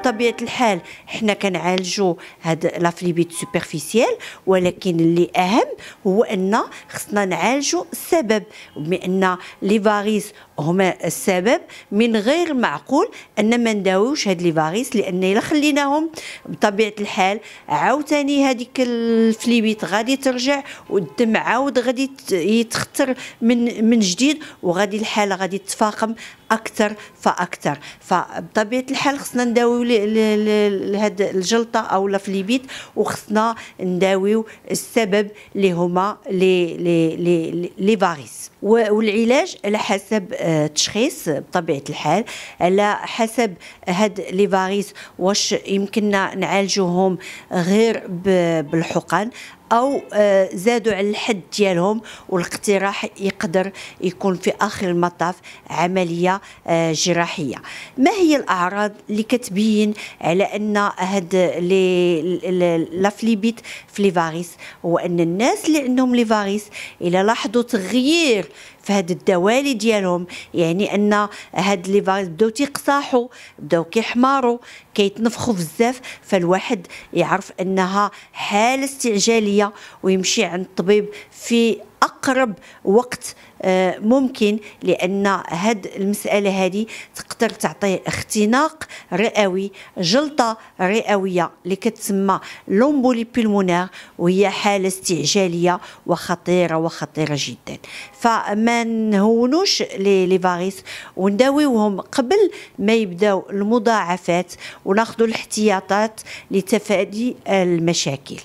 بطبيعه الحال حنا كنعالجوا هاد لافليبيد سوبرفيسيال ولكن اللي اهم هو ان خصنا نعالجوا السبب بان لي فاريس هما السبب من غير المعقول ان ما نداويوش هاد لي فاريس لان الا خليناهم بطبيعه الحال عاوتاني هذيك الفليبيت غادي ترجع والدم عاود غادي يتختر من من جديد وغادي الحاله غادي تتفاقم اكثر فاكثر فبطبيعه الحال خصنا نداويو لهاد الجلطه او لا فليبيت وخصنا نداويو السبب اللي هما لي لي لي, لي فاريس والعلاج على حسب التشخيص آه، بطبيعه الحال على حسب هاد لي فاريس واش يمكننا نعالجوهم غير بالحقن او آه، زادوا على الحد ديالهم والاقتراح يقدر يكون في اخر المطاف عمليه آه، جراحيه ما هي الاعراض اللي كتبين على ان هاد لي لافليبيت فليفاريس هو ان الناس اللي عندهم ليفاريس الى لاحظوا تغيير في هاد الدوالي ديالهم يعني ان هاد لي فيروس بداو تيقصاحوا بداو كيحماروا كيتنفخوا بزاف فالواحد يعرف انها حاله استعجاليه ويمشي عند الطبيب في اقرب وقت آه، ممكن لان هاد المساله هذه تقدر تعطي اختناق رئوي جلطه رئويه اللي كتسمى لومبولي بيلمونير وهي حاله استعجاليه وخطيره وخطيره جدا فما نهونوش لي فاريس ونداويوهم قبل ما يبداو المضاعفات وناخذوا الاحتياطات لتفادي المشاكل